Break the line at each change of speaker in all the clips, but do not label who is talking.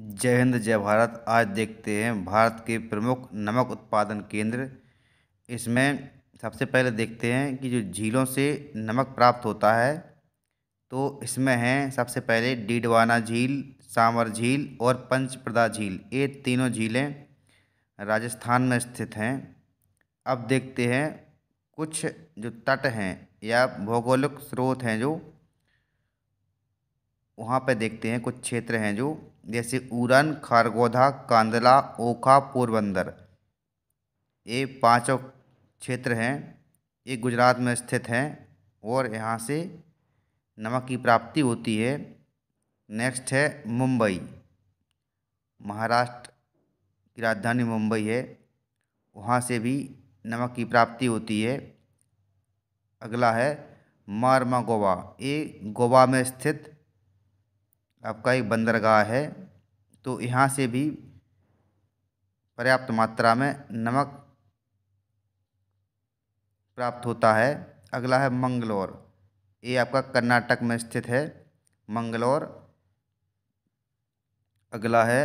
जय हिंद जय भारत आज देखते हैं भारत के प्रमुख नमक उत्पादन केंद्र इसमें सबसे पहले देखते हैं कि जो झीलों से नमक प्राप्त होता है तो इसमें हैं सबसे पहले डीडवाना झील सांवर झील और पंचप्रदा झील ये तीनों झीलें राजस्थान में स्थित हैं अब देखते हैं कुछ जो तट हैं या भौगोलिक स्रोत हैं जो वहाँ पर देखते हैं कुछ क्षेत्र हैं जो जैसे उरन खरगोधा कांदला ओखा पोरबंदर ये पांचों क्षेत्र हैं ये गुजरात में स्थित हैं और यहाँ से नमक की प्राप्ति होती है नेक्स्ट है मुंबई महाराष्ट्र की राजधानी मुंबई है वहाँ से भी नमक की प्राप्ति होती है अगला है मारमा गोवा ये गोवा में स्थित आपका एक बंदरगाह है तो यहाँ से भी पर्याप्त मात्रा में नमक प्राप्त होता है अगला है मंगलोर ये आपका कर्नाटक में स्थित है मंगलोर अगला है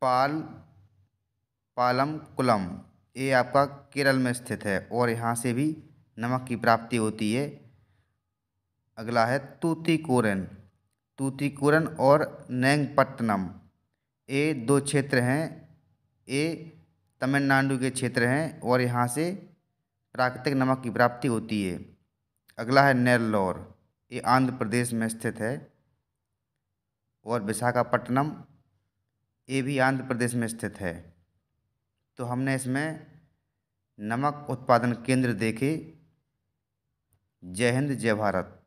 पाल पालम कुलम ये आपका केरल में स्थित है और यहाँ से भी नमक की प्राप्ति होती है अगला है तूती कोरेन तूतीकुरन और नैंगपट्टनम ये दो क्षेत्र हैं ये तमिलनाडु के क्षेत्र हैं और यहाँ से प्राकृतिक नमक की प्राप्ति होती है अगला है नेल्लोर ये आंध्र प्रदेश में स्थित है और विशाखापट्टनम ये भी आंध्र प्रदेश में स्थित है तो हमने इसमें नमक उत्पादन केंद्र देखे जय हिंद जय भारत